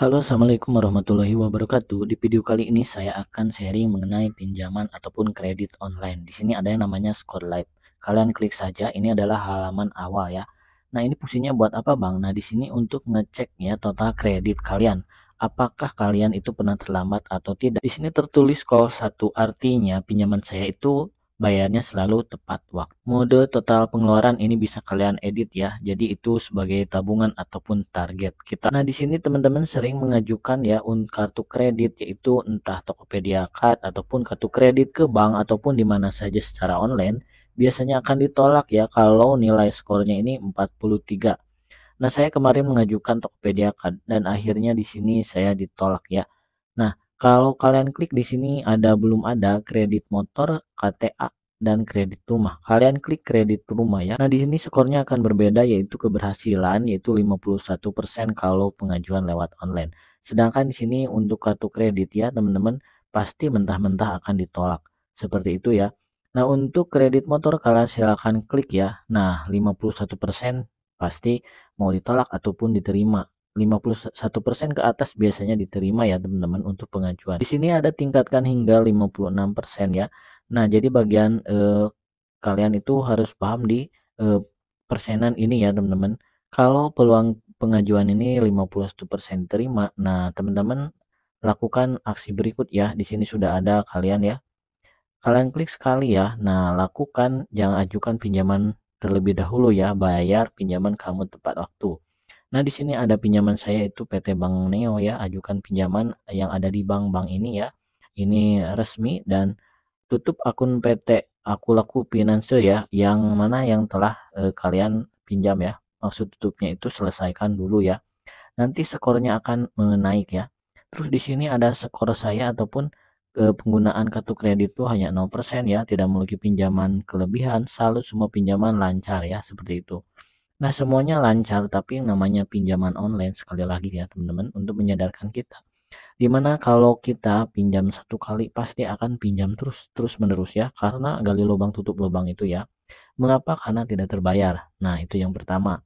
Halo assalamualaikum warahmatullahi wabarakatuh di video kali ini saya akan sharing mengenai pinjaman ataupun kredit online di sini ada yang namanya score live kalian klik saja ini adalah halaman awal ya Nah ini fungsinya buat apa bang Nah di sini untuk ngecek ya total kredit kalian apakah kalian itu pernah terlambat atau tidak di sini tertulis call satu artinya pinjaman saya itu bayarnya selalu tepat waktu. Mode total pengeluaran ini bisa kalian edit ya. Jadi itu sebagai tabungan ataupun target kita. Nah, di sini teman-teman sering mengajukan ya kartu kredit yaitu entah Tokopedia Card ataupun kartu kredit ke bank ataupun di mana saja secara online biasanya akan ditolak ya kalau nilai skornya ini 43. Nah, saya kemarin mengajukan Tokopedia Card dan akhirnya di sini saya ditolak ya. Nah, kalau kalian klik di sini ada belum ada kredit motor, KTA, dan kredit rumah. Kalian klik kredit rumah ya. Nah, di sini skornya akan berbeda yaitu keberhasilan yaitu 51% kalau pengajuan lewat online. Sedangkan di sini untuk kartu kredit ya, teman-teman, pasti mentah-mentah akan ditolak. Seperti itu ya. Nah, untuk kredit motor kalian silakan klik ya. Nah, 51% pasti mau ditolak ataupun diterima. 51% ke atas biasanya diterima ya teman-teman untuk pengajuan. Di sini ada tingkatkan hingga 56% ya. Nah, jadi bagian eh, kalian itu harus paham di eh, persenan ini ya teman-teman. Kalau peluang pengajuan ini 51% terima, nah teman-teman lakukan aksi berikut ya. Di sini sudah ada kalian ya. Kalian klik sekali ya. Nah, lakukan jangan ajukan pinjaman terlebih dahulu ya, bayar pinjaman kamu tepat waktu. Nah, di sini ada pinjaman saya itu PT Bank Neo ya, ajukan pinjaman yang ada di bank-bank ini ya. Ini resmi dan tutup akun PT Aku Laku ya, yang mana yang telah eh, kalian pinjam ya. Maksud tutupnya itu selesaikan dulu ya. Nanti skornya akan menaik ya. Terus di sini ada skor saya ataupun eh, penggunaan kartu kredit itu hanya 0% ya, tidak memiliki pinjaman kelebihan, selalu semua pinjaman lancar ya, seperti itu. Nah, semuanya lancar, tapi yang namanya pinjaman online sekali lagi ya, teman-teman, untuk menyadarkan kita. Dimana kalau kita pinjam satu kali, pasti akan pinjam terus, terus menerus ya, karena gali lubang tutup lubang itu ya. Mengapa? Karena tidak terbayar. Nah, itu yang pertama.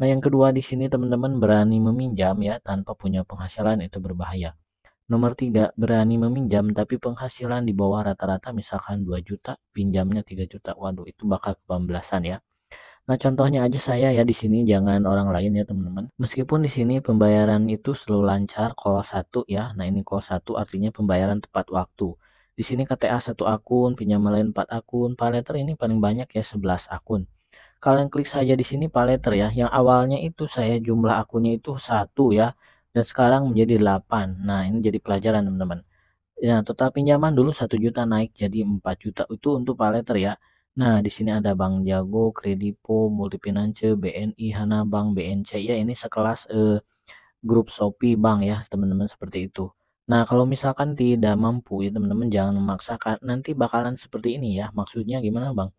Nah, yang kedua di sini teman-teman berani meminjam ya tanpa punya penghasilan itu berbahaya. Nomor tiga, berani meminjam tapi penghasilan di bawah rata-rata misalkan 2 juta, pinjamnya 3 juta. Waduh, itu bakal kebamblasan ya. Nah, contohnya aja saya ya di sini jangan orang lain ya, teman-teman. Meskipun di sini pembayaran itu selalu lancar kol 1 ya. Nah, ini kol 1 artinya pembayaran tepat waktu. Di sini KTA satu akun, pinjaman lain 4 akun, paleter ini paling banyak ya 11 akun. Kalian klik saja di sini paleter ya. Yang awalnya itu saya jumlah akunnya itu satu ya dan sekarang menjadi 8. Nah, ini jadi pelajaran, teman-teman. Nah, total pinjaman dulu satu juta naik jadi 4 juta itu untuk paleter ya. Nah, di sini ada Bank Jago, Kredipo, Multifinance, BNI, Hana Bank, BNC. Ya, ini sekelas eh, grup Shopee Bank ya, teman-teman seperti itu. Nah, kalau misalkan tidak mampu ya teman-teman jangan memaksakan. Nanti bakalan seperti ini ya. Maksudnya gimana, Bang?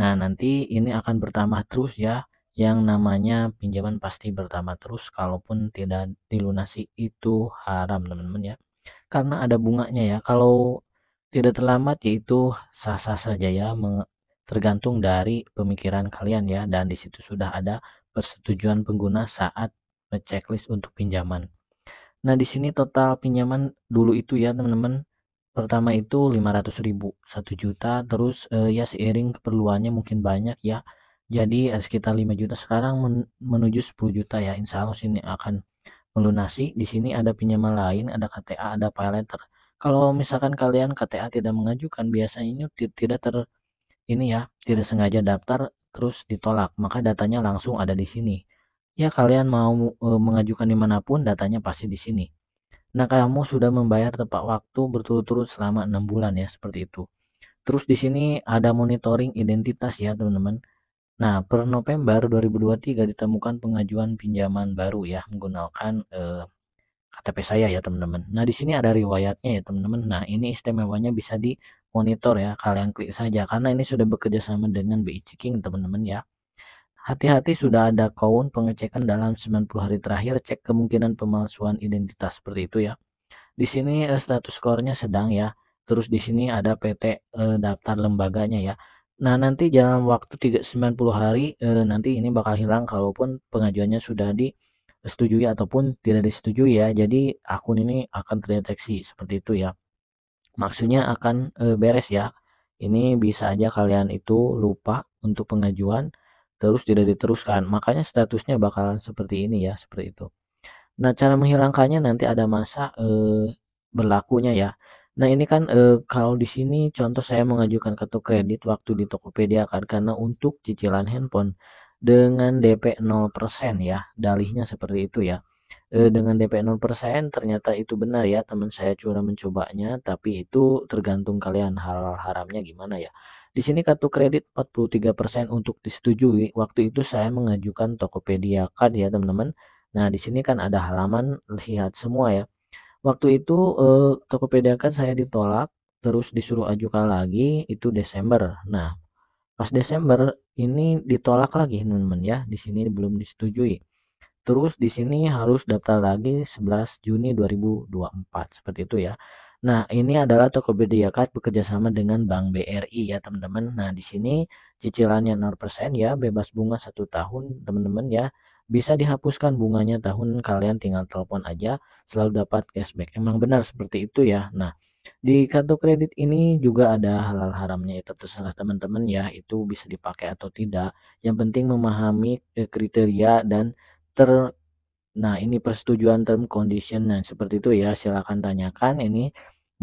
Nah, nanti ini akan bertambah terus ya yang namanya pinjaman pasti bertambah terus kalaupun tidak dilunasi itu haram, teman-teman ya. Karena ada bunganya ya. Kalau tidak terlambat yaitu sah-sah saja ya tergantung dari pemikiran kalian ya dan di situ sudah ada persetujuan pengguna saat checklist untuk pinjaman. Nah, di sini total pinjaman dulu itu ya teman-teman pertama itu 500.000, 1 juta terus eh, ya seiring keperluannya mungkin banyak ya. Jadi eh, sekitar 5 juta sekarang men menuju 10 juta ya. Insya Allah sini akan melunasi. Di sini ada pinjaman lain, ada KTA, ada pay letter. Kalau misalkan kalian KTA tidak mengajukan biasanya ini tidak ter ini ya tidak sengaja daftar terus ditolak maka datanya langsung ada di sini ya kalian mau e, mengajukan dimanapun datanya pasti di sini nah kamu sudah membayar tepat waktu berturut-turut selama enam bulan ya seperti itu terus di sini ada monitoring identitas ya teman-teman nah per November 2023 ditemukan pengajuan pinjaman baru ya menggunakan e, KTP saya ya teman-teman. Nah di sini ada riwayatnya ya teman-teman. Nah ini istimewanya bisa di monitor ya kalian klik saja karena ini sudah bekerja sama dengan BI checking teman-teman ya hati-hati sudah ada kawan pengecekan dalam 90 hari terakhir cek kemungkinan pemalsuan identitas seperti itu ya di sini eh, status skornya sedang ya terus di sini ada PT eh, daftar lembaganya ya Nah nanti dalam waktu 90 hari eh, nanti ini bakal hilang kalaupun pengajuannya sudah disetujui ataupun tidak disetujui ya. Jadi akun ini akan terdeteksi seperti itu ya maksudnya akan e, beres ya ini bisa aja kalian itu lupa untuk pengajuan terus tidak diteruskan makanya statusnya bakalan seperti ini ya seperti itu nah cara menghilangkannya nanti ada masa e, berlakunya ya nah ini kan e, kalau di sini contoh saya mengajukan kartu kredit waktu di Tokopedia kan karena untuk cicilan handphone dengan DP 0% ya dalihnya seperti itu ya Eh, hmm. dengan DP 0% ternyata itu benar ya teman saya curah mencobanya tapi itu tergantung kalian hal haramnya gimana ya di sini kartu kredit 43% untuk disetujui waktu itu saya mengajukan Tokopedia Card ya teman-teman nah di sini kan ada halaman lihat semua ya waktu itu eh, Tokopedia Card saya ditolak terus disuruh ajukan lagi itu Desember nah pas Desember ini ditolak lagi teman-teman ya di sini belum disetujui Terus di sini harus daftar lagi 11 Juni 2024 seperti itu ya. Nah, ini adalah Tokopedia Card bekerjasama dengan Bank BRI ya, teman-teman. Nah, di sini cicilannya 0% ya, bebas bunga satu tahun, teman-teman ya. Bisa dihapuskan bunganya tahun kalian tinggal telepon aja, selalu dapat cashback. Emang benar seperti itu ya. Nah, di kartu kredit ini juga ada halal haramnya itu terserah teman-teman ya, itu bisa dipakai atau tidak. Yang penting memahami eh, kriteria dan ter nah ini persetujuan term condition nah seperti itu ya silahkan tanyakan ini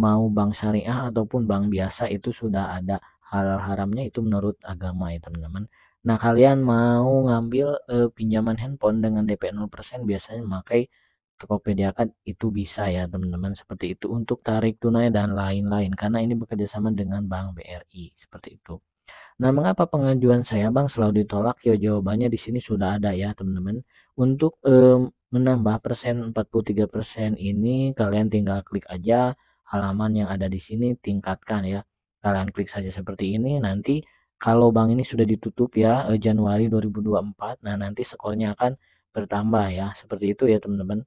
mau bank syariah ataupun bank biasa itu sudah ada halal haramnya itu menurut agama ya teman-teman nah kalian mau ngambil eh, pinjaman handphone dengan DP 0% biasanya memakai Tokopedia kan itu bisa ya teman-teman seperti itu untuk tarik tunai dan lain-lain karena ini bekerjasama dengan Bank BRI seperti itu. Nah, mengapa pengajuan saya Bang selalu ditolak? Ya jawabannya di sini sudah ada ya, teman-teman. Untuk eh, menambah persen 43% ini kalian tinggal klik aja halaman yang ada di sini tingkatkan ya. Kalian klik saja seperti ini nanti kalau bank ini sudah ditutup ya eh, Januari 2024. Nah, nanti skornya akan bertambah ya. Seperti itu ya, teman-teman.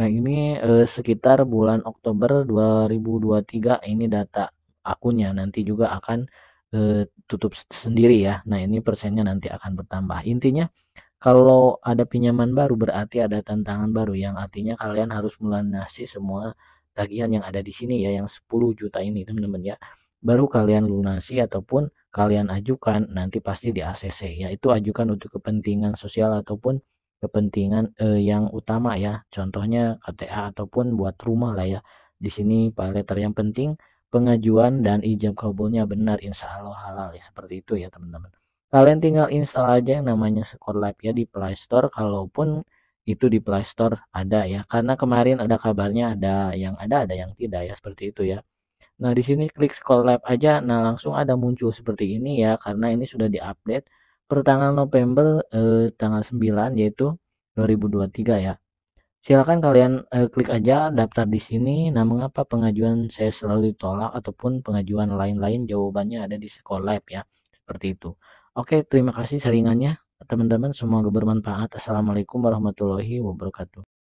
Nah, ini eh, sekitar bulan Oktober 2023 ini data akunnya nanti juga akan Eh, tutup sendiri ya. Nah, ini persennya nanti akan bertambah. Intinya kalau ada pinjaman baru berarti ada tantangan baru yang artinya kalian harus melunasi semua tagihan yang ada di sini ya yang 10 juta ini teman-teman ya. Baru kalian lunasi ataupun kalian ajukan nanti pasti di ACC yaitu ajukan untuk kepentingan sosial ataupun kepentingan eh, yang utama ya. Contohnya KTA ataupun buat rumah lah ya. Di sini paling yang penting pengajuan dan ijab kabulnya benar insya Allah halal ya seperti itu ya teman-teman kalian tinggal install aja yang namanya Score Live ya di Play Store kalaupun itu di Play Store ada ya karena kemarin ada kabarnya ada yang ada ada yang tidak ya seperti itu ya nah di sini klik Score Live aja nah langsung ada muncul seperti ini ya karena ini sudah diupdate pertanggal November eh, tanggal 9 yaitu 2023 ya Silakan kalian eh, klik aja daftar di sini. Nah, mengapa pengajuan saya selalu ditolak ataupun pengajuan lain-lain jawabannya ada di Sekolab ya. Seperti itu. Oke, terima kasih seringannya teman-teman. Semoga bermanfaat. Assalamualaikum warahmatullahi wabarakatuh.